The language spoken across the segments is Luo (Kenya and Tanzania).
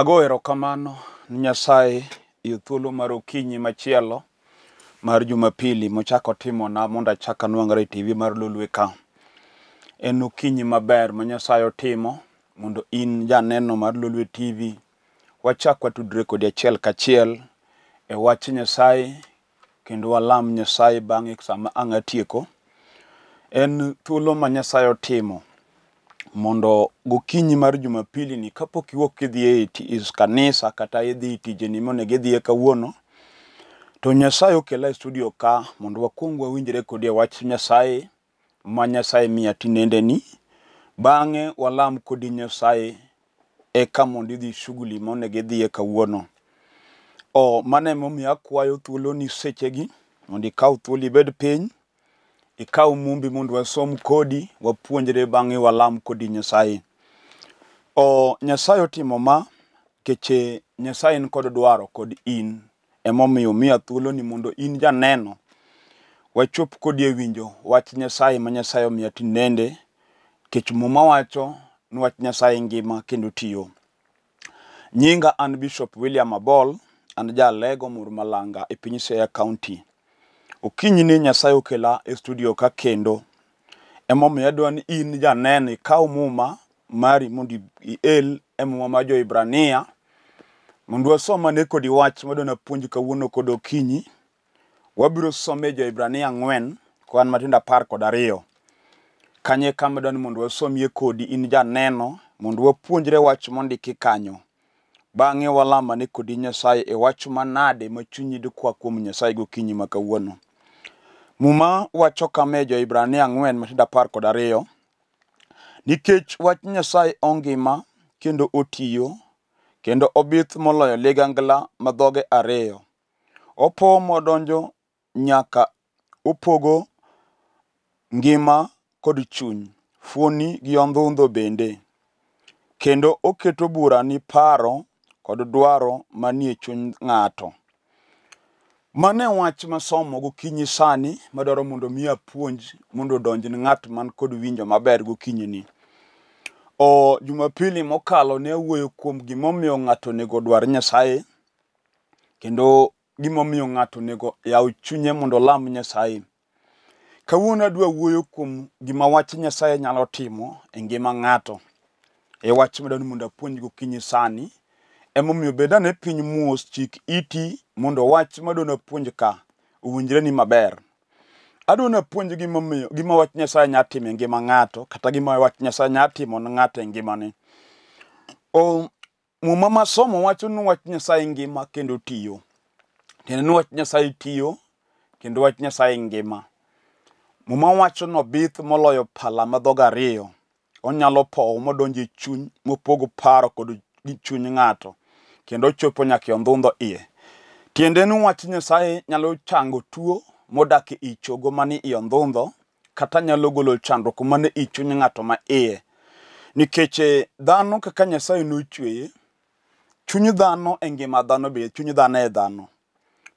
Ago erokamano ni Nyasaye e thuolo mar okinyi machielo mar Jumapili mochako timona mondo achak anwang'ra e TV mar Lulwe ka. En okinyi maber ma Nyasaye otimo mondo in janeno mar Lulwe TV wachak watudre kodi achiel kachiel e wach Nyasaye kendo walam Nyasaye bang'e sama ang' atieko. En thuolo ma Nyasaye otimo mondo gokinyi mar jumapili ni kapok iwuok idhi e kanisa kata idhi e tijeni monego idhi e kawuono to nyasaye okela e studio ka mondo wakuong wawinjre kodi e wach nyasaye ma nyasaye miya tinende ni bang'e walam kodi nyasaye eka mondo idhi shughuli monego idhi e kawuono o oh, mane momiyo akwayo thuolo ni sechegi mondo ikaw thuolo ibed piny ikaw mumbi mondo wasom kodi wapuonjre bang'e walam kodi nyasaye o nyasaye otimo ma keche nyasaye en kod dwaro kod in emomiyo miya thuolo ni mondo in janeno wachop kodi e winjo wach nyasaye ma nyasaye omiya tinende kech muma wacho ni wach nyasaye ngima kendo tiyo nyinga an bishop william abol an jalego murmalanga e piny seya county okinyi ni nyasaye okela e studio ka kendo emomiyo adwa ni in janen ikaw muma mari mondo iel e muma mar jo ibrania mondo wasom ane kodi wach madwa napuonj kawuono kod okinyi wabiro some jo ibrania ang'wen kwan matindo apar kod ariyo kanye e kam dwa ni mondo wasomie kodi in janeno mondo wapuonjre wach mondiki kanyo bang'e walamane kodi nyasaye e wach manade machunyi dikwa kuom nyasaye gokinyi ma kawuono Muma wacho kame jo Ibrania 4 matindo apar kod ariyo. Nikech wach Nyasaye ongima kendo otiyo, kendo obith moloyo ligangla ma dhoge ariyo. Opo modonjo nyaka opogo ngima kod chuny, fuoni gi ondhundho bende. Kendo oketo bura ni paro kod dwaro manie chuny ng'ato. Mane wach masomo gokinyi sani madwaro mondo mi apuonj mondo odonj ne ng'at man kod winjo maber gokinyi ni. O jumapili mokalo ne awuoyo kuom gimomiyo ng'ato onego dwar Nyasaye kendo gimomiyo ng'ato onego yaw chunye mondo olam Nyasaye. Kawuono adwa wuoyo kuom gima wach Nyasaye nyalo timo e ngima ng'ato. E wach madwaro ni mondo apuonj gokinyi sani. Emomiyo bed ane piny mos chik iti mondo wach madwa puonj ka owinjre ni maber. Adwa napuonj gimomiyo gima wach Nyasaye nya timo e ngima ng'ato kata gima wach Nyasaye nya timo ne ng'ato e ngimane. O muma masomo wacho ni wach Nyasaye ngima kendo tiyo. Tiende ni wach Nyasaye tiyo kendo wach Nyasaye ngima. Muma wacho no bith moloyo pala ma dhoga ariyo. Onyalo powo modonje chuny mopog paro kod chuny ng'ato. kendo chopo nyaka e ondhundho iye. Tiende ni wach Nyasaye nyalo chango tuo modak e i chogo mani i e ondhundho kata nyalo golo chandruok mani i chuny ng'ato ma iye. Nikech dhano kaka Nyasaye nochweye, chuny dhano e ngima dhano be chuny dhano e dhano.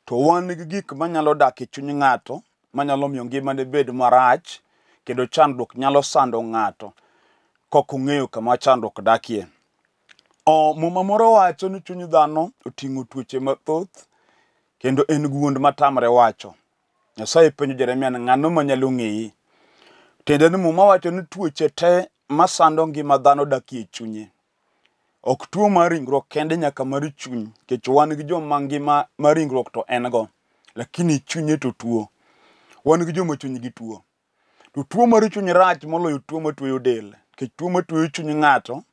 To wan gi gik manyalo dak e chuny ng'ato manyalo miyo ngimane bed marach kendo chandruok nyalo sando ng'ato kok ong'eyo kama chandruok dakie. O, muma moro wacho ni chuny dhano oting'o tuoche mathoth kendo en gwond matamre wacho. Nyasaye penjo Jeremia ni ng'ano manyalo ng'eyi. Tiende ni muma wacho ni tuoche te masando ngima dhano dakie chunye. Ok tuo mar ringruok kende nyaka mar chuny. Kech wan gi joma ngima mar ringruok to en go. Lakini chunye to tuo. Wan gi joma chunygi tuo. To tuo mar chuny rach moloyo tuo matweyo del. Kech tuo matweyo chuny ng'ato.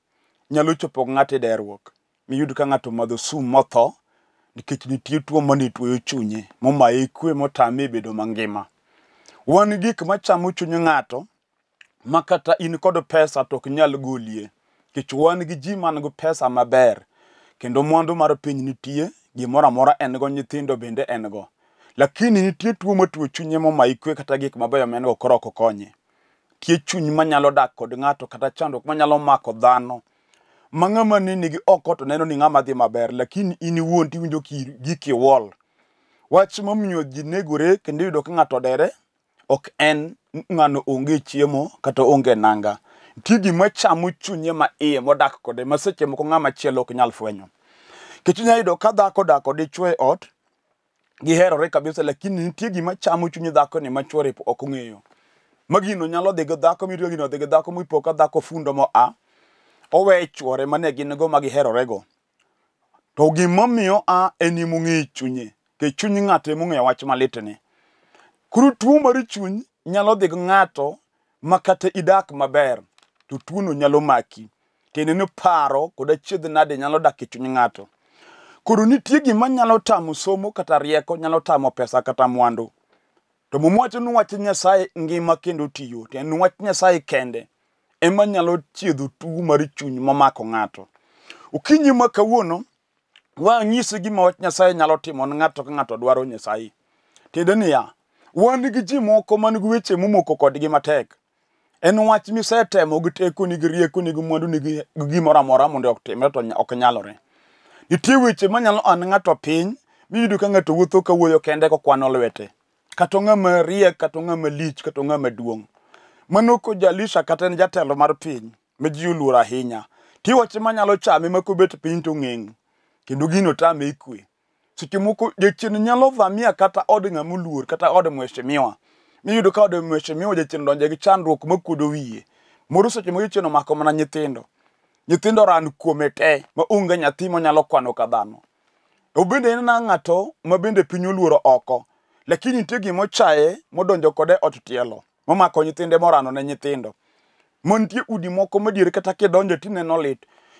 nyalo chopo ng'ato e derruok miyud ka ng'ato madho sum motho nikech nitie tuo mane tuoyo chunye momaye kwe motame bedo mangima wan gik machamo chuny ng'ato ma kata in kod pesa to ok nyal golie nikech wan gi ji man go pesa maber kendo mwandu mar piny nitie gimoro amora en go nyithindo bende en go lakini nitie tuo matuo chunye momaye kwe kata gik mabeyo maen go koro ok okonye tie chuny manyalo dak kod ng'ato kata chandruok manyalo mako dhano ma ng'ama ni nigi oko to neno ni ng'ama dhi maber lakini in iwuon tiwinjo gi kiwol wach momiyo ji negore kendo yudo ka ng'ato dere ok en ng'ano onge chiemo kata onge nanga nitie gima chamo chunye ma iye modak kode ma seche moko ng'ama chielo ok nyal fwenyo kech inya yudo ka dhako dak kode chwe ot giherore kabisa lakini nitie gima chamo chunye dhako ni machwore ok ong'eyo ma gino nyalo dhi gi dhako miriyo gino dhi gi dhako mipo ka dhako fundo mo a owe chuore mane gin go ma giherorego. To gimomiyo a en imung'e chunye. Ke chuny ng'ate mung'eyo wach malitne. Kuru tuo mar chuny nyalo dhi ng'ato ma kata idak maber to tuono nyalo maki. Tiende ni paro kod achiedh nade nyalo dak e chuny ng'ato. Koro nitie gima nyalo tamo somo kata rieko, nyalo tamo pesa kata mwandu. To mumwacho ni wach Nyasaye ngima kendo tiyo. Tiende ni wach Nyasaye kende. ema nyalo thiedho tuo mar chuny mamako ng'ato. Okinyi ma kawuono, wanyisi gima Nyasaye nyalo timo ne ng'ato ka ng'ato dwaro Nyasaye. Tiende niya, wan gi ji moko man gi weche momoko kodgi matek. En wach misetemo gi teko ni gi rieko ni gi mwandu ni gi gimoro amora mondo otimre to ok nyalore. Nitie weche manyalo an ng'ato piny miyudo ka ng'ato wuotho ka wuoyo kende kokwano lwete. Kata ng'ama riek, kata ng'ama lich, kata ng'ama duong'. mano kojalisha kata en jatelo mar piny ma ji oluoro ahinya tiwache manyalo chame ma kobet piny to ng'eng'o kendo gino tame ikwe seche moko jachien nyalo vamia kata od ng'ama oluor kata od mweshimiwa miyudo ka od mweshimiwa jachien donje gi chandruok makuodo wiye moro seche moko jachien omako mana nyithindo nyithindo ran kuome te maonge nyathi monyalo kwano ka dhano obende en na ng'ato mabende piny oluoro oko lakini nitie gimochaye modonjo kode e ot tielo momako nyithinde morano ne nyithindo mantie udi moko madiere kata kidonjo tineno lit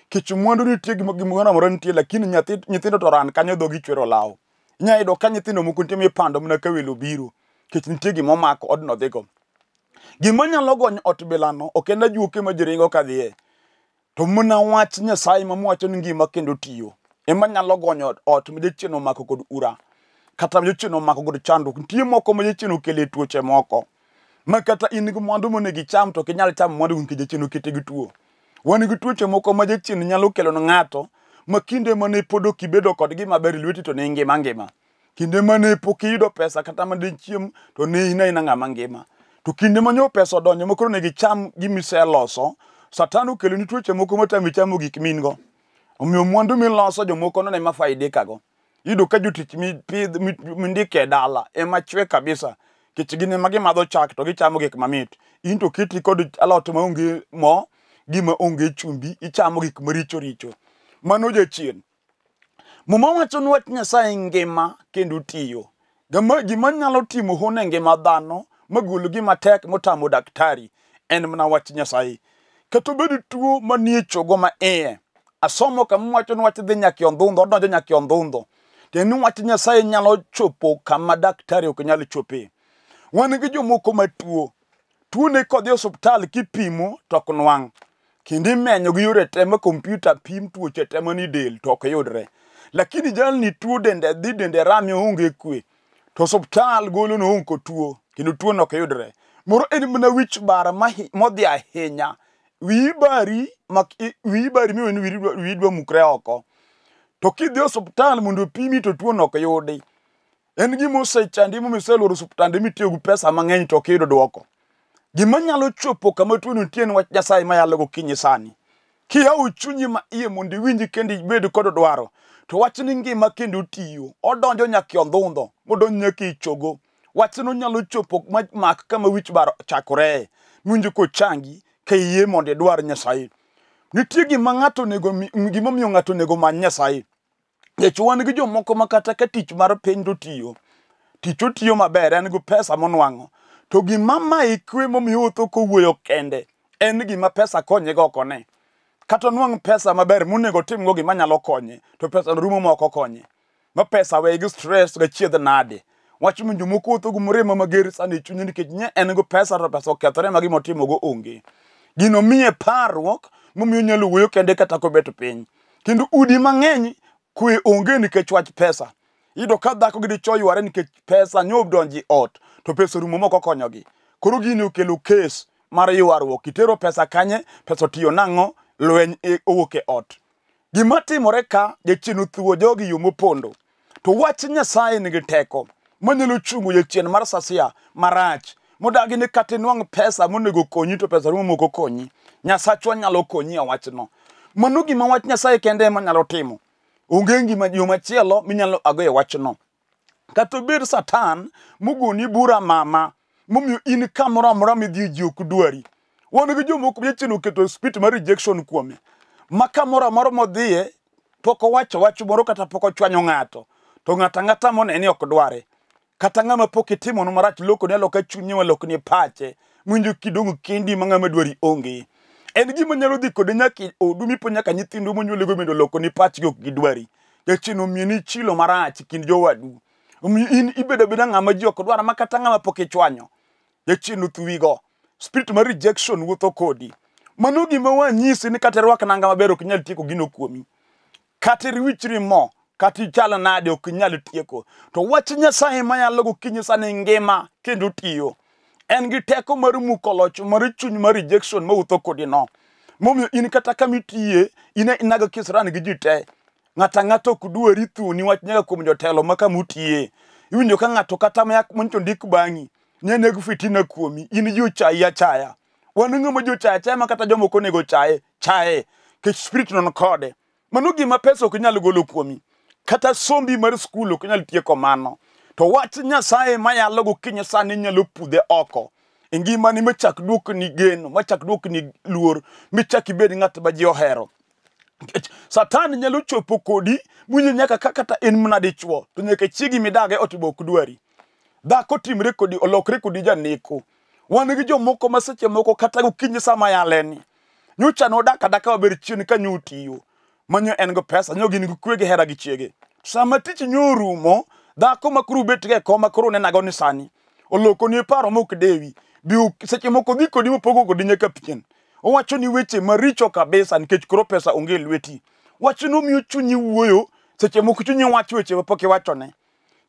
kech mwandu nitie gimoro amora nitie lakini nyathi, nyithindo to ran kanyo dhogi chwero lawo inya yudo ka nyithindo moko nitie mipando mana ka welo biro kech nitie gimomako odno dhigo gima nyalo gony ot bilano ok en ajuoke ma jiringo kadhie to mana wach nyasaye mamwacho ni ngima kendo tiyo ema nyalo gonyo ot ma jachien omako kod ura kata ma jachien omako kod chandruok nitie moko ma jachien okele tuoche moko ma kata in gi mwandu monego icham to kinyal chamo mwandu gi jachien okete gi tuo. Wan gi tuoche moko ma jachien nyalo kelo ne ng'ato ma kinde mane pod ok ibedo kodgi maber e lweti to ne ingima ngima. Kinde mane pok iyudo pesa kata mane chiemo to ne in aina ng'ama ngima. To kinde mane pesa odonjo ma koro onego icham gimiseloso, satan okeloni tuoche moko matami chamo gik ma in go. Omiyo mwandu miloso jomoko non ema faidika go. Iyudo ka jotich mipidh mindiko e dala ema chwe kabisa. kech gin ema gimadho chak to gichamo gik mamit in to kitri kod alot maonge mo gima onge chumbi ichamo gik maricho richo mano jachien muma wacho ni wach nyasaye ngima kendo tiyo gima, gima nyalo timo hone ngima dhano magol gimatek motamo daktari en mana wach nyasaye kata obed tuo manie chogo ma iye asomo kama wacho ni wach dhi nyaki e ondhundho odonjo nyaki e ondhundho tieni wach nyasaye nyalo chopo kama daktari ok nyal chopee Wan gi jomoko matuo. Tuo ne kodhi e osuptal kipimo tok nwang. Kendi menyo gi yore tema kompyuta pim tuoche tema ni del tok yudre. Lakini jalni tuo dende dhi dende rami onge kwe. To osuptal golo no onko tuo. Kendo tuo nok yudre. Moro en mana wich bar modhi ahinya. Wii bari, mak, wii bari miwe ni wii dwa mukre oko. To kidhi e osuptal mundu pimi to tuo nok yudi. En gima osechandi momiseluoro osuptande mitiyogo pesa mang'eny to kiyudo duoko. Gima nyalo chopo kama tuo ni nitie en wach Nyasaye mayalo gokinyi sani. Kiyawo chunyi ma iye mondo iwinji kendo ibed kod dwaro, to wachni ngima kendo tiyo. Odonjo nyaka e ondhundho, modonjo nyaka ichogo. E Wachno nyalo chopo ma mak kama wich bar chakore. Miwinjo kochangi ka iyie mondo idwar Nyasaye. Nitie gima ng'ato onego gimomiyo ng'ato onego many Nyasaye. Nech wan gi jomoko makata ka tich mar piny totiyo, tich otiyo maber, en gi pesa monwang'o. To gima mae kwe momiyo otho kowuoyo kende, en gima pesa konyego okone. Kata onwang' pesa maber monego otimgo gima nyalo konye, to pesa no rumo maok okonye. Ma pesa weye gi stress gachiedh nade. Wach mondo jomoko wuotho gi mirima mager sana e chunye nikech nye en gi pesa to pesa okethore ma gimotimogo onge. Gino miye parruok momiyo onyalo wuoyo kende kata kobet piny. Kendo udi mang'eny kwe onge nikech wach pesa. Iyudo ka dhako gi dichwo yware nikech pesa nyo donji e ot to pesa rumo moko konyogi. Koro gini okelo kes mar yuaruok. Itero pesa kanye, pesa tiyo nang'o, lweny e owuok e ot. Gima timore ka jachien othuo jogi yo mopondo. To wach Nyasaye nigi teko manyalo chungo jachien mar sasia marach. Modagi ni kata inwang' pesa monego konyi to pesa rumo moko konyi. Nyasachwa nyalo konyi e wachno. Mano gima wach Nyasaye kende ema nyalo timo. onge ngima yo machielo minyalo agoye wachno kata obed satan mogoni bura mama momiyo in kamoro amora midhi ji ok dwari wan gi jomoko jachien oketo spirit mar rejection kuome ma kamoro amora modhiye pok owacho wach moro kata pok ochwanyo ng'ato to ng'at ang'ata moneni ok dware kata ng'ama pok itimono marach lokoni aloka chunye walokni pache mwinjo kidong' kendi ma ng'ama dwari onge En gima nyalo dhi kode nyaka odu mipo nyaka nyithindo monyuolego e mondo lokoni pachgi ok gidwari. Jachien omieni chilo marach e kind jowadu. Omiyo in ibedo abeda ng'ama ji ok dwar ma kata ng'ama pok ichwanyo. Jachien othuwigo. Spirit mar rejection wuotho kodi. Mano gima wanyisi ni kata rwak nanga maber ok nyal tieko gino kuomi. Kata iriwichri mo, kata ichalo nade ok nyal tieko. To wach Nyasaye mayalo gokinyi sani ngima kendo tiyo. en gi teko mar muko loch mar chuny mar rejection mawuotho kodi no. Momiyo in kata kama itiye, in e inaga kisran gi ji te. Ng'ata ng'ato ok dweri thuni wach nyaka kuom jotelo ma kama utiye. Iwinjo ka ng'ato kata ma mondo ndik bang'i, nye neg fitina kuomi, in ji ochayi achaya. Wan ng'ama ji ochaya achaya ma kata joma ok onego chaye, chaye. Kech spirit non kode. Mano gima pesa ok nyal golo kuomi. Kata sombi mar skul ok nyal tieko mano. to wach nyasaye manyalo gokinyi sani nyalo pudhe oko e ngimani machak duokni geno machak duokni luor michak ibed ng'at ma ji ohero nikech satan nyalo chopo kodi mwinyo nyaka ka kata in mna dichuo to nyaka chiegi midage otimo ok dwari dhako timre kodi olokre kodi janeko wan gi jomoko ma seche moko kata gokinyi sama yaleni nyucha nodak adaka wabed chien ka nyo tiyo manyo en go pesa nyo gin gi kwe gi hera gi chiege sama tich nyo orumo dhako makoro e betga eko makoro nenago ni sani oloko ni paro mok dewi bi seche moko dhi kodi mopogo kodi nyaka pien owacho ni weche maricho kabisa nikech koro pesa onge e lweti wacho ni omiyo chunyi wuoyo seche moko chunyi wacho weche mapok iwachone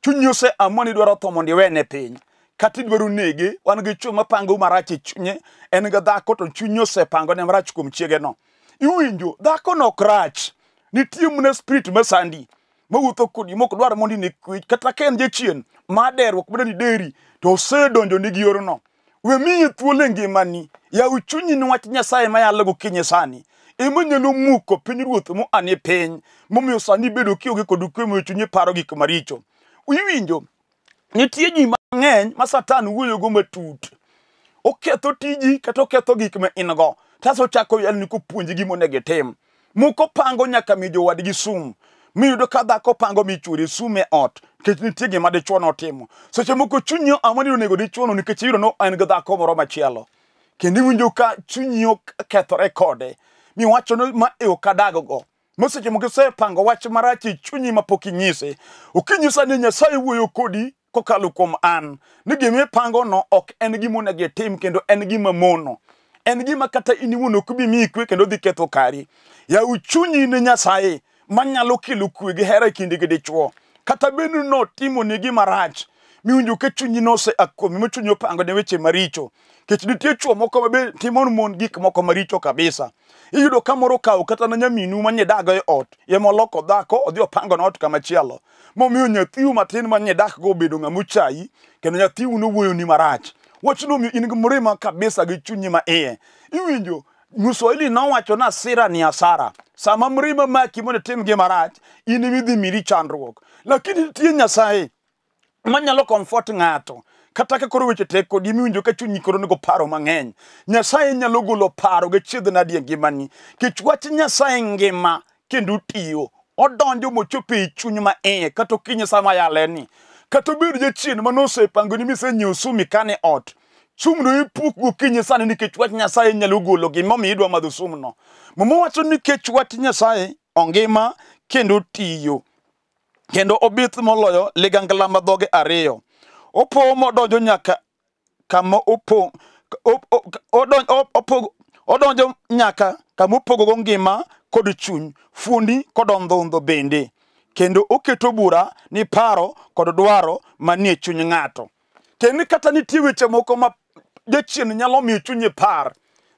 chunyi ose amua ni idwaro tho mondo iwene piny kata idwaro nege wan gi chuo mapango marach e chunye en ga dhako to chunyi osepango ne marach kuom chiege no iwinjo dhako nok rach nitie mna spirit masandi mawuotho kodi mok dwar mondo ine kwech kata ka en jachien ma derruok bedo ni deri to osedonjo ni gi yorno we miye thuolo e ngimani yaw chunyi ni wach nyasaye mayalogo kinye sani ema nyalo muko pinyruoth moani piny momiyo sani bedo kionge kod kwe moyo e chunyi e paro gik maricho iwinjo nitie ji mang'eny ma satan wuoyogo matut oketho tiji kata oketho gik ma in go tas ochako yalni kopuonji gimonego itim moko pango nyaka mi jowadgi sum miyudo ka dhako pango michwere sume ot nikech nitie gima dichwo notimo seche moko chunyi amani onego dichwono nikech iyudo no en gi dhako moro machielo kendo iwinjo ka chunyi okethore kode miwacho no ma e okadaggo ma seche moko isepango wach marach e chunyi mapok inyise okinyisa ni nyasaye wuoyo kodi kokalo kuom an ni gimi pangono ok en gimonego itim kendo en gima mono en gima kata in iwuon ok bi mii kwe kendo dhi ketho kari yaw chunyi ni nyasaye manyalo kelo kwe gi hera e kindgi dichuo kata benuno timo ni gimarach miwinjo ka chunyi nose akomi ma chunyi opango ne weche maricho kech nitie chuo moko ma be timo mon gik moko maricho kabisa iyudo ka moro kawo kata na nyaminu ma nyidago e ot yemoloko dhako odhi opango na ot kamachielo momiyo nyathiu matin ma nyidakgo obedo ng'ama ochayi kendo nyathiu nowuoyoni marach wachno omiyo in gi mrima kabisa gi chunyi ma iye iwinjo mswahili nowacho na sira ni asara sama mrimo maki mondo itim gima rach in midhi miri chandruok lakini nitie nyasaye manyalo comfort ng'ato kata ka koro weche tek kodi miwinjo ka chunyi koro onego paro mang'eny nyasaye nyalo golo paro gichidh nadi e ngimani kech wach nyasaye ngima kendo tiyo odonjo mochopo e chuny ma iye kata okinyi sama yaleni kata obedo jachien manosepango ni misenyiewo sumi kane ot sumno ipuk gokinyi sani nikech wach nyasaye nyalo golo gimomiyo idwa madho sumno Mumuwacho nikech wach Nyasaye ongima kendo tiyo. Kendo obith moloyo ligangla ma dhoge ariyo. Opo modonjo nyaka kama opo odonjo opo odonjo nyaka kama opogo go ngima kod chuny, fundi kod ondhondho bende. Kendo oketo bura ni paro kod dwaro manie chuny ng'ato. Kendo kata nitie weche moko ma jachien nyalo miyo chunye par.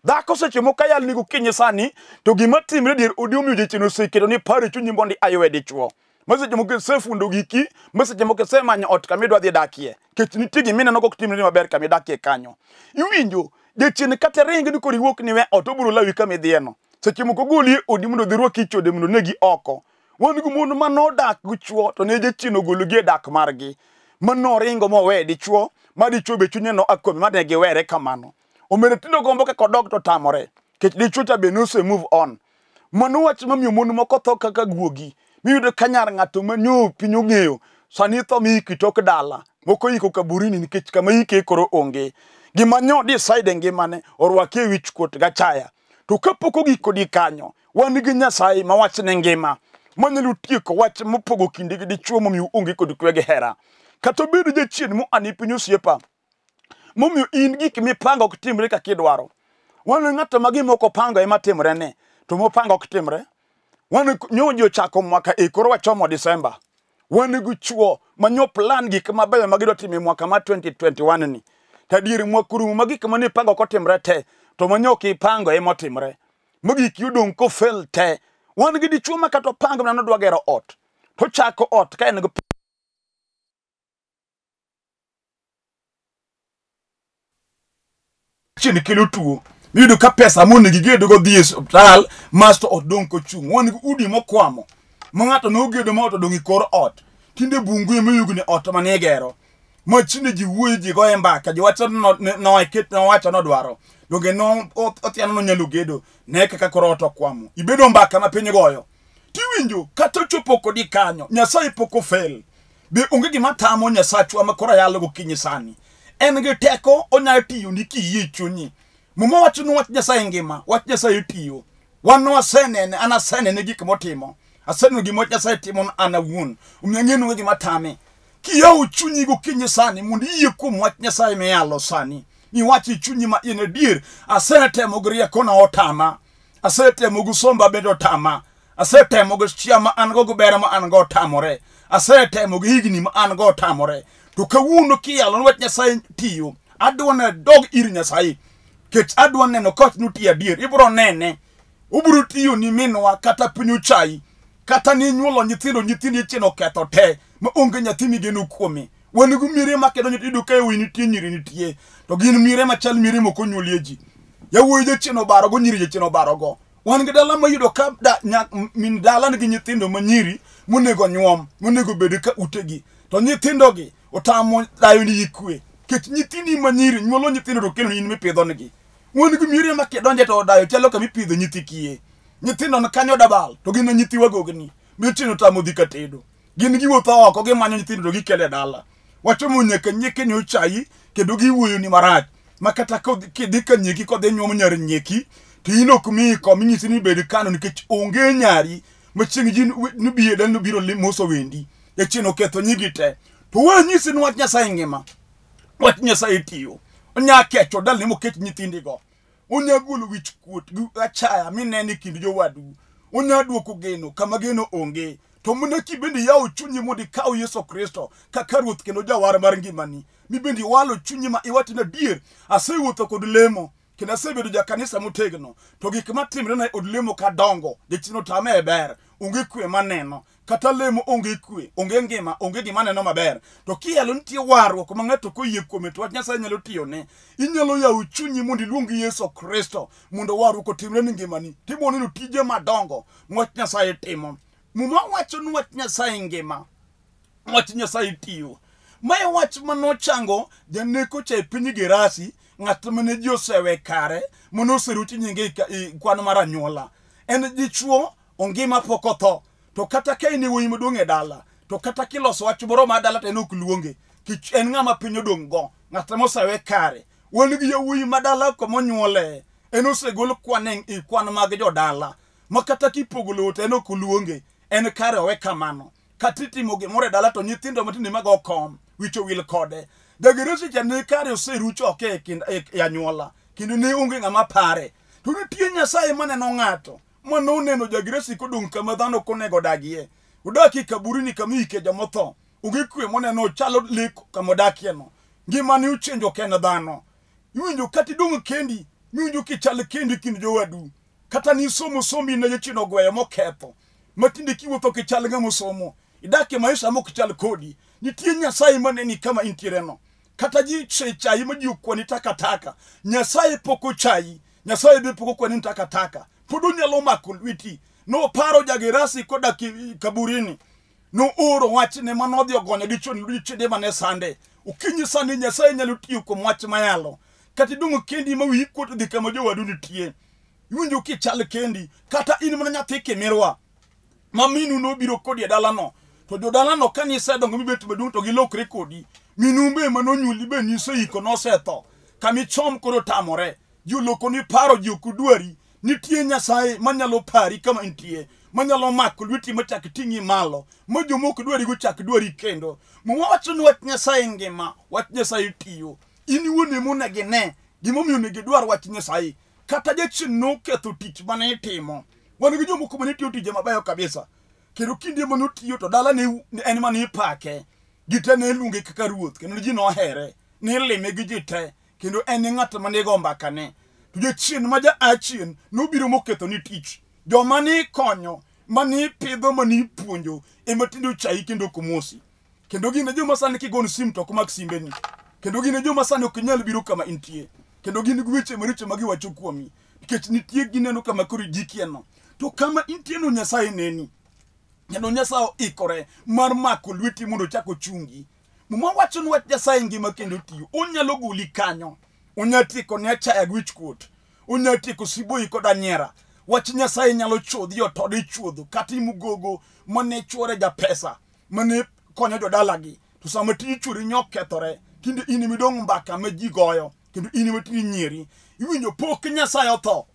Dhako seche mokayal ni gokinyi sani, to gima timre e dir odiumi jechino seketo ni pare chunyi mondi ayowe dichuo. Maseche moke sefundo giki, maseche moke semanyo ot kami dwa dakie. Kech ni tigi mine nako kutimre ni maber kami dakie kanyo. Iwinjo, jechini kate ringi ni kuri woki niwe otoburu lawi kami dieno. Seche moko guli odi e mundo dhiruwa kicho de mundo negi oko. Wani gumono manodak guchuo, to neje chino gulugie dak margi. Mano ringo mo we dichuo, madi chuo bechunye no akumi, madi negewere kamano. omere tindo gombo kaka odok to tamore kech dichwo cha be nosemove on mano wach mamiyo mon moko tho kaka guogi miyudo ka nyar ng'ato manyo piny ong'eyo sani tho miiki tok dala moko iko kaburini nikech kama ike koro onge gima nyo decide e ngimane orwaki e wich kuot gachaya to kapok ogiko di kanyo wan gi nyasaye mawach ne ngima manyalo tieko wach mopogo kinde gi dichuo momiyo onge kod kwe gi hera kata obedo jachien mo ani piny osiepa momiyo in gik mipango ok timre ka kidwaro wan ng'ato ma gimoko pango ema timre ne to mopango ok timre wan nyoji ochako mwaka e koro wachomo disemba wan gi chuo ma nyo plan gik mabeyo ma gidwa timo mwaka ma 2021 ni ta diere mwaka rumo ma gik mane ipango kotimre te to ma nyoki ipango ema timre mogik yudong ko fail te wan gi dichuo ma kata opango mana nodwa gero ot to chako ot ka en go chien kelo tuo miyudo ka pesa monego igedgo dhi e osiptal masto odong' kochung' wan gi udi mokwamo ma ng'ato nogedo ma ot odong' i e kor ot tinde bungu emayugni ot manigero ma chinde ji wuoyo ji goye mbaka ji wacho noeket nowacho nodwaro donge othiano nonyalo gedo ne e kaka koro ot okwamo ibedo mbaka ma piny goyo tiwinjo kata ochopo kodi kanyo nyasaye pok ofel be onge gima tamo nyasachwa ma koro ayalo gokinyi sani en gi teko onyalo tiyo nikii yi chunyi. Muma wacho ni wach Nyasaye ngima, wach Nyasaye tiyo. Wan wasenene, an asenene gik motimo. Aseneno gima Nyasaye timo an awuon. Umi ang'eno gi gima tame. Kiyawo chunyi gokinyi sani mondo iyie kuom wach Nyasaye miyalo sani. Iwach e chunyi ma in adier, e asetemo gi riekona otama. Asetemo gi somba bedo otama. Asetemo gi chia ma an go gubera ma an go otamore. Asetemo gi higni ma an go otamore. to kawuono kiyalo lwet nyasaye tiyo adwa ne dog ir nyasaye kech adwa neno koch nutie adier ibro nene ubro tiyo ni minwa kata pinyu chai kata ni nyuolo nyithindo nyithindi chino ketho te ma onge nyathi migeno kuome wan gu mire ma kedo nyithindo ka yawuoyi e nitie nyiri nitie to gin mire ma chal mire moko nyuolie ji yawuoyi je chino baro go nyiri je chino baro go wan gi dala ma yudo ka da, nya, min dala nigi nyithindo ma nyiri monego nyuom monego bed ka utegi to nyithindo gi otamo dayo ni ikwe kech nyithini manyiri nyuolo nyithindo to keno in mipidho nigi wuon gi miri ma kidonje to dayo chalo kama ipidho nyithi kiye nyithindo na kanyo dabal to gin e nyithi wagogni mitin otamo dhi ka tedo gin gi wuotho oko gimanyo nyithindo to gikele dala wachomo nyaka nyeke ni ochayi kendo giwuoyo ni marach ma kata kidhi ka nyeki kodhi nyuom nyar nyeki to in ok mii kom inyisi ni ibed kano nikech onge nyari ma chieng' ji nibiye dani nobiro moso wendi jachieng' oketho nyigi te To wanyisi ni wach Nyasaye ngima. Wach Nyasaye tiyo. Onya kecho dal ni moket nyithindi go. Onya gulo wich kuot gu achaya mineni kind jowadu. Onya duoko geno kama geno onge. To muna ki bende yao chunyi mwadi kao Yeso Kristo. Kaka ruth kendo jawara mar ngima ni. Mi bende walo chunyi ma iwati na dir. Asi wutho kod lemo. Kina sebe duja kanisa mutegno. To gikima timre na e odlemo kadongo. Dichino tame eber. Ungi kwe maneno. kata lemo onge kwe onge ngima onge gima neno maber to kielo nitie warruok ma ng'ato koyie kuome to wach nyasaye nyalo tiyone inyalo yawo chunyi mondo iluong yesu kristo mondo warruok otimre ni ngimani timo neno tije madongo mwach nyasaye timo muma wacho ni wach nyasaye ngima wach nyasaye tiyo mae wach manochango janeko cha e piny gerasi ng'at mane ji osewe kare manoserochi nyinge kwan mar anyuola en ji chuo ongima pok otho to kata ka in e wuoyi maduong' e dala to kata kiloso wach moro ma dala to en ok luonge kich en ng'ama piny odong' go ng'at mosewe kare wan gi yawuoyi ma dala komonyuole en osegol kwan e, e kwan mag jodala ma kata kipogo lowo to en ok luonge en kare owe kamano kata itimo gimoro e dala to nyithindo matinde mag okom wicho wil kode jagiresicha ne kare oseruch oke e, e anyuola kendo ne onge ng'ama pare to nitie nyasaye maneno ng'ato mano uneno jagresi kodong' kama dhano konego dagie udaki kaburini kama ike jamotho onge kwe moneno chalo lek kama odakie no ngimani uchenjo ken dhano iwinjo kata idong' kendi miwinjo kichal kendi kind jowadu kata nisomo somi ne jochino gweyo moketho matinde kiwuotho kichal ng'amo somo idake maisha mokichal kodi nitie nyasaye maneni kama intireno kata ji chechai ma ji okwani takataka nyasaye pok ochai nyasaye be pok okwani takataka podunya lomako lweti noparo jagirasi koda kaburini no oro wach ne manodhi ogonyo gi chon lwichede mane sande ukinyi sani nyasaye nyalo tiyo kuom wach mayalo kata idong' kendi ma wii kuot dhi kama jowadu nitie iwinjo kichal kendi kata in mana nyathi kimirwa ma minu nobiro kodi e dalano to jodalano ka nisedongo mibet maduong to gilokre kodi minumbe manonyuli be niseiko nosetho kamichom koro tamore ji olokoni paro ji okudwari nitie nyasaye manyalo pari kama ntie manyalo mako lweti machak ting'i malo ma jomok dwarigo chak dwari kendo mawacho ni wach nyasaye ngima wach nyasaye tiyo in iwuone mona gine gimomiyo ne gidwar wach nyasaye kata jachien noketho tich mane itimo wan gi jomoko mane tiyo tije mabayo kabisa kendo kinde manotiyo to dala ne en mane ipake ji te ne luonge kaka ruoth kendo ji nohere nilime gi ji te kendo en e ng'at manigo mbakane to jachien ma ja achien nobiro moketho ni tich joma ni konyo mani pidho mani puonjo ema tindo chai kendo kumosi kendo gin e joma sani kigon sim to kumak simbeni kendo gin e joma sani ok inyal biro kama intie kendo gin weche maricho ma giwacho kuomi nikech nitie gineno kama koro ijikieno to kama intieno nyasaye neni kendo nyasaye ikore mar mako lweti mondo ochak ochungi muma wacho ni wach nyasaye ngima kendo tiyo onyalo goli kanyo unyatiko ni achaya e gwich kuot unyatiko sibui kod anyera wach nyasaye nyalo chuodhi otod ichuodho kata imugogo mane chuore ja pesa mane konyo jodalagi to sama tij chuori nyok kethore kindo in midong' mbaka ma ji goyo kendo in matij nyieri iwinjo pok nyasaye otho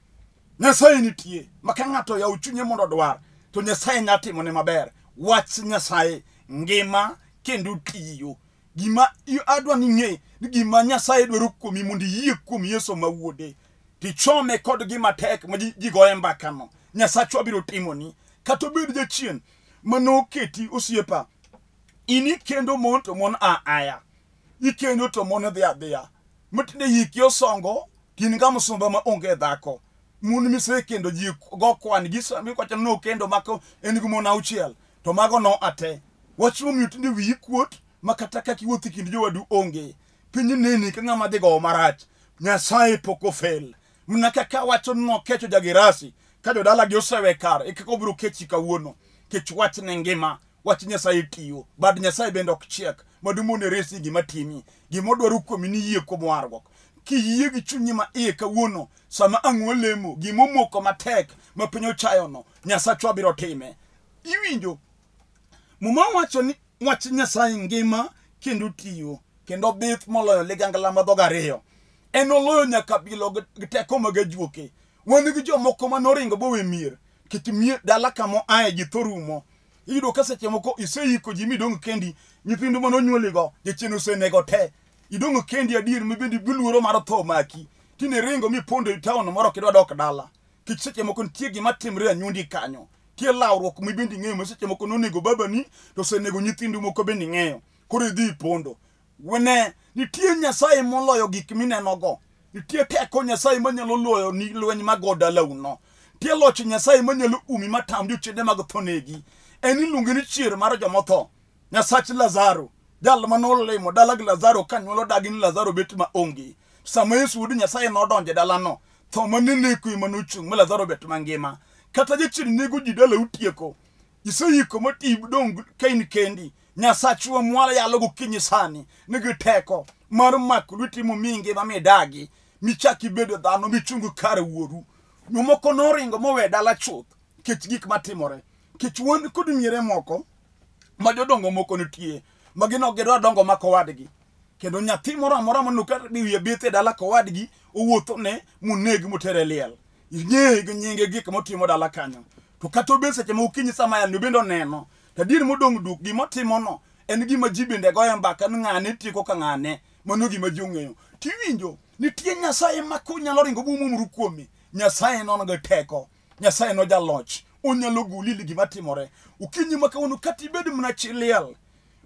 nyasaye nitie ma ka ng'ato yaw chunye mondo dwar to nyasaye nyalo timone maber wach nyasaye ngima kendo tiyo gima adwa ni ng'e ni gima nyasaye dwaro kuomi mondo iyie kuom yeso ma wuode tichome kod gimatek ma ji goye mbakano nyasachwa biro timoni kata obed jachien manoketi osiepa in ikendo mon to mon a aya ikendo to mon dhi adhiya matinde hiki osongo tin ga msumba ma onge dhako mon misekendo ji go kwan gikwacha nokendo mako en gi mon auchiel to mago no ate wach momiyo tinde wiyi kuot makata kaki wuothi e kind jowadu onge piny neni ka ng'ama dhi gowo marach nyasaye pok ofel mna kaka wacho nokecho jagirasi ka jodalagi osewe kar ekaka obiro kechi kawuono kech wach ne ngima wach nyasaye tiyo bad nyasaye bende ok chiek madumone resi gima timi gima odwaro kuomi ni yie kuom warruok kiyie gi chunyi ma iye kawuono sama ang'wa lemo gima omoko matek ma piny ochayono nyasachwa biro time iwinjo muma wacho ni wach Nyasaye ngima kendo tiyo kendo bith moloyo ligangla ma dhoga ariyo. En oloyo nyaka bilo gi teko mag ajuoke. Wan gi jomoko ma noringo bowe mier. Kit mier dala kamo aye ji thorumo. Iyudo ka seche moko iseiko ji midong kendi. Nyithindo ma nonyuoligo jachien osenego te. Idong kendi adier ma bende biluoro mar tho maki. Tine ringo mipondo i e taon moro kidwa dok dala. Kit seche moko nitie gima timre e anyundi kanyo. kia lawruok ma ibende ing'eyo ma seche moko nonego babani to osenego nyithindu moko bende ing'eyo koro idhi ipondo wene nitie nyasaye moloyo gik minenogo nitie teko nyasaye manyalo loyo ni lweny mago dalauno nitie loch nyasaye manyalo umi matam jochende mag tho negi en iluonge ni chier mar jomotho nyasach lazaro jal manolimo dala gi lazaro kanyuolo dagi ni lazaro bet maonge sama yesu wud nyasaye nodonje dalano tho manenekoe manochung' ma lazaro bet mangima kata jachien nego ji dala utieko iseiko motim dong ka in kendi nyasachwa mwala yalo gokinyi sani nigi teko mar mako lweti mumingi ma midagi michak ibedo dhano michung kare wuoru nomoko noringo mowe dala chuth kech gik matimore kech wan kod miere moko ma jodongo moko nitie ma gin ok gidwa dongo ma kowadgi kendo nyathi moro amora manokabiwiye bethe dala kowadgi owuothone moneg motere liel ing'eye gi nyinge gik motimo dala kanyo to kata obed seche ma ukinyi sama yan ni bende oneno tadier modong' duk gimotimono en gima ji bende goye mbaka ni ng'ane tieko ka ng'ane mano gima ji ong'eyo tiwinjo nitie nyasaye ma kunyalo ringo bumumru kuomi nyasaye nono ga teko nyasaye no jaloch onyalo gulili gima timore ukinyi ma kawuono kata ibed mana chiliel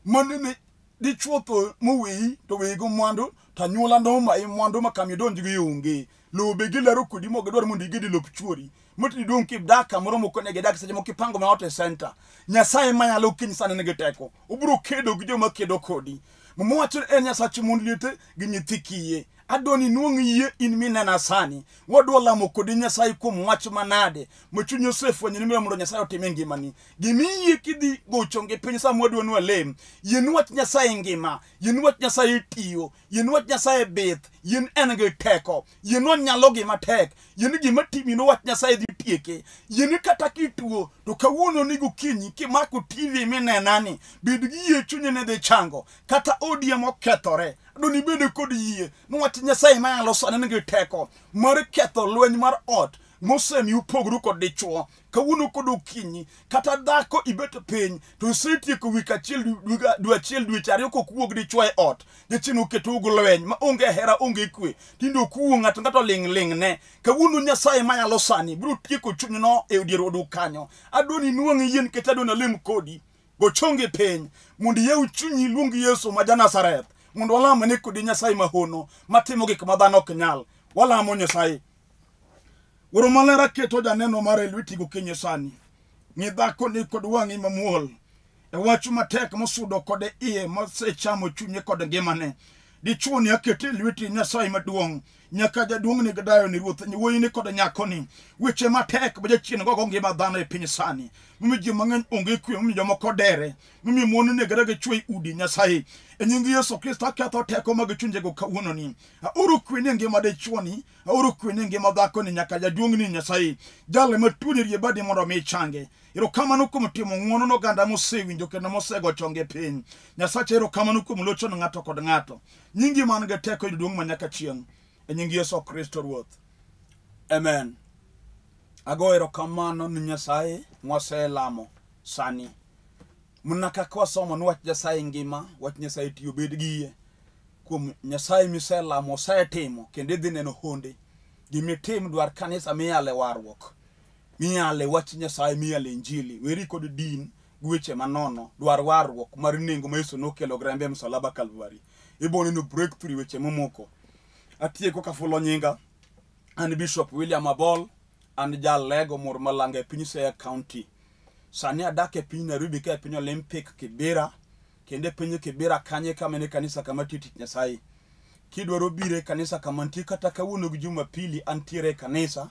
mano ni dichuotho moweyi to weyigo mwandu to anyuola ndoma i mwandu makamidonjgi onge lobe gi laro kodi mo gidwar mondo igedi lop chuori moti dong ki dak kamoro moko ne gidak seche moko ipango ma ote center nyasaye ma nyalo kin sana ne giteko ubro kedo gi joma kedo kodi mumwacho en nyasachi mondo liete gi nyithi kiye adoni nuong yie in minena sani wadwa lamo kodi nyasaye kuom wach manade mechu nyose fwenyo ni mondo nyasaye otime ngimani gimiyie kidhi gocho ngi piny sa mwadwanu alem yin wach nyasaye ngima yin wach nyasaye tiyo yin wach nyasaye bith yin en gi teko yin onyalo gima tek yin gima timi no wach nyasaye dhi tieke yin kata kituo to kawuono ni gokinyi kimako tv minenani bid gi yie chunye ne dhi chango kata odiemo kethore donibede kod yie niwach nyasaye manyalosone nigi teko mar ketho lweny mar ot mosemi upogru kod dichuo kawuono kod okinyi kata dhako ibet piny to isetieko wik achiel dwe achiel dweche ariyo kok wuog dichuo e ot jachien oketougo lweny maonge hera onge kwe tinde okuwo ng'ato ng'ato oling'ling' ne kawuono nyasaye manyalo sani biro tieko chunyno e dier odu kanyo adoni nuang' yien nikech adoni alem kodi gochonge piny mondo iyaw chunyi luong yesu ma janasareth mondo walamo ni kodi Nyasaye mahono matimo gik ma dhano ok nyal. Walamo Nyasaye. Wuro maler aketo janeno mare lwetigo kinyo sani. Ni dhako ni kod wang'i mamuol. E wach matek mosudo kode iye mosechamo chunye kod ngimane. Dichuo ni aketo lweti Nyasaye maduong'. nyaka jaduong' ni gidayo ni ruoth wuoyi ni kod nyako ni weche matek ma jachien gogo ngima dhano e piny sani mimi ji mang'eny onge kwe mimi jomoko dere mimi mon ni gara gichwe e udi nyasaye e nying yesu kristo aketho teko mag chunjego kawuono ni auru kwe ni ngima dichuo ni auru kwe ni ngima dhako ni nyaka jaduong' ni nyasaye jale matuo ni riebadi mondo mi change Ero kamano kuom timo ng'uono no ganda mosewinjo kendo mosego chonge e piny. Nyasache ero kamano kuom locho ng'ato kod ng'ato. Nyingi man ga teko yudo e duong' ma nyaka chieng'. e nying Yesu Kristo Ruoth. Amen. Ago erokamano ni Nyasaye mwaselamo sani. Muna kaka wasomo ni wach Nyasaye ngima, wach Nyasaye tiyo bed gi yie. Kuom Nyasaye miselamo osetimo kendo idhi neno honde. Gimitim dwar kanisa miyale warruok. Miyale wach Nyasaye miyale injili. Weri kod din gweche manono dwar warruok mar nengo ma Yesu nokelo grambe e msalaba Calvary. Ibo neno breakthrough e weche momoko. atieko ka fulo nyinga an bishop william abol an jalego mur malanga e piny Siaya county sani adak e piny Nairobi ka e piny Olympic kibira kendo e piny Kibera kanye kama ne kanisa kama tiyo tich Nyasaye kidwaro bire kanisa kama nitie kata kawuono gi Jumapili antiere e kanisa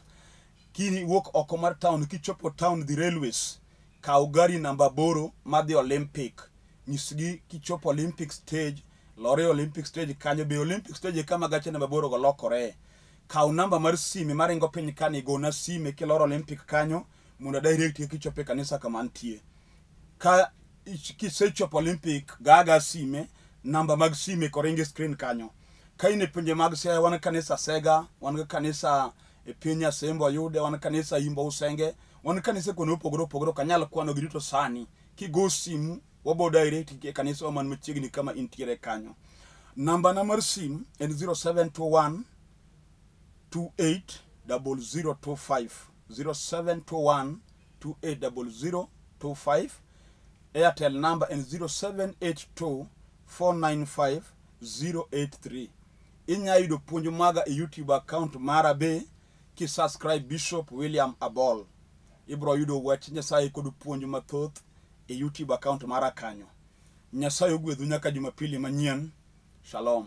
kiwuok oko mar town kichopo town the railways kaw gari namba aboro madhi Olympic nyisgi kichopo Olympic stage lori Olympic stage kanyo be Olympic stage kama gache namba aboro go lokore kaw namba mar simu maringo piny kani gona simu ke lori Olympic kanyo mondo direct ikichope e kanisa kama ntie ka kisechopo Olympic gaga simu namba mag simu koringi screen kanyo ka ine pinje mag siaya wan kanisa sega wan kanisa e piny asembo yude wan kanisa imbo usenge wan kanisa kono opogore opogore kanyal kwano gi duto sani kigo simu wabo direct ke kanisa man machiegni kama intiere kanyo namba na mar sim en 0721 28 0025 0721 28 0025 airtel number en 0782 495 083 inya yudo puonj maga e youtube account mara be kisubscribe bishop william abol ibro yudo wach nyasaye kod puonj mathoth e YouTube account mara kanyo. Nyasaye ogwedhu nyaka Jumapili manyien. Shalom.